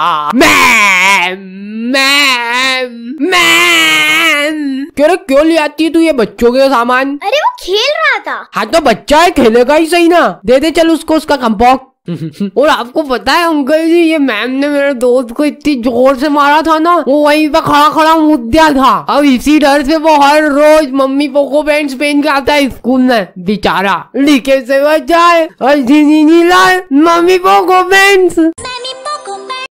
ma'am ma'am ma'am क्यों ले आती है तू ये बच्चों के सामान अरे वो खेल रहा था हाँ तो बच्चा है खेलेगा ही सही ना दे दे चल उसको उसका कंपॉक और आपको पता है अंकल जी ये मैम ने मेरे दोस्त को इतनी जोर से मारा था ना वो वहीं पे खड़ा खड़ा मुद्दा था अब इसी डर से वो हर रोज मम्मी पोको पैंट्स पहन के आता है स्कूल में बेचारा लिखे से बचाए और लाए मम्मी पोको पैंट्स